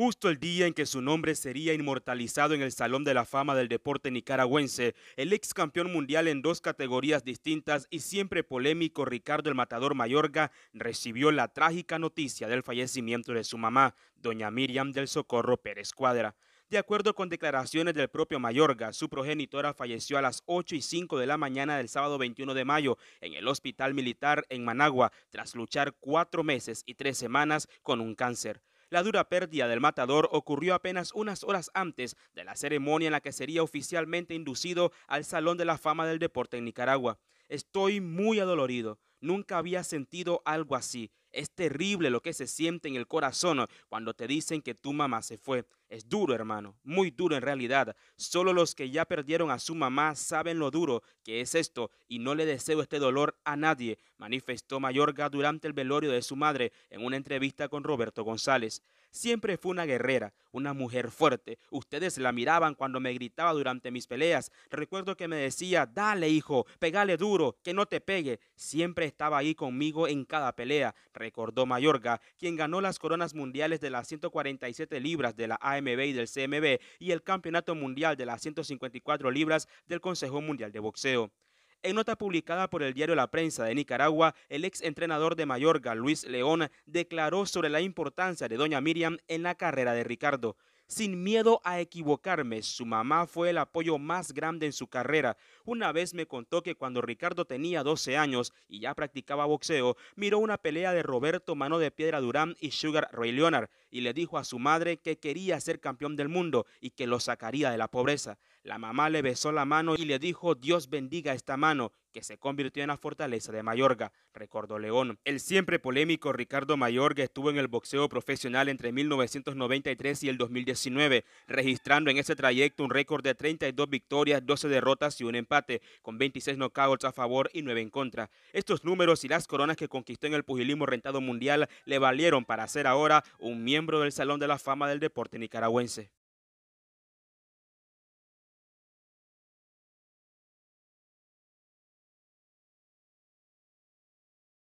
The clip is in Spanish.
Justo el día en que su nombre sería inmortalizado en el Salón de la Fama del Deporte Nicaragüense, el ex campeón mundial en dos categorías distintas y siempre polémico Ricardo el Matador Mayorga recibió la trágica noticia del fallecimiento de su mamá, doña Miriam del Socorro Pérez Cuadra. De acuerdo con declaraciones del propio Mayorga, su progenitora falleció a las 8 y 5 de la mañana del sábado 21 de mayo en el Hospital Militar en Managua tras luchar cuatro meses y tres semanas con un cáncer. La dura pérdida del matador ocurrió apenas unas horas antes de la ceremonia en la que sería oficialmente inducido al Salón de la Fama del Deporte en Nicaragua. Estoy muy adolorido. Nunca había sentido algo así. Es terrible lo que se siente en el corazón cuando te dicen que tu mamá se fue. Es duro, hermano, muy duro en realidad. Solo los que ya perdieron a su mamá saben lo duro que es esto y no le deseo este dolor a nadie, manifestó Mayorga durante el velorio de su madre en una entrevista con Roberto González. Siempre fue una guerrera, una mujer fuerte. Ustedes la miraban cuando me gritaba durante mis peleas. Recuerdo que me decía, dale hijo, pegale duro, que no te pegue. Siempre estaba ahí conmigo en cada pelea, recordó Mayorga, quien ganó las coronas mundiales de las 147 libras de la A AMB y del CMB y el Campeonato Mundial de las 154 libras del Consejo Mundial de Boxeo. En nota publicada por el diario La Prensa de Nicaragua, el ex entrenador de Mayorga, Luis León, declaró sobre la importancia de Doña Miriam en la carrera de Ricardo sin miedo a equivocarme. Su mamá fue el apoyo más grande en su carrera. Una vez me contó que cuando Ricardo tenía 12 años y ya practicaba boxeo, miró una pelea de Roberto Mano de Piedra Durán y Sugar Ray Leonard y le dijo a su madre que quería ser campeón del mundo y que lo sacaría de la pobreza. La mamá le besó la mano y le dijo, Dios bendiga esta mano que se convirtió en la fortaleza de Mayorga, recordó León. El siempre polémico Ricardo Mayorga estuvo en el boxeo profesional entre 1993 y el 2019, registrando en ese trayecto un récord de 32 victorias, 12 derrotas y un empate, con 26 knockouts a favor y 9 en contra. Estos números y las coronas que conquistó en el pugilismo rentado mundial le valieron para ser ahora un miembro del Salón de la Fama del Deporte nicaragüense.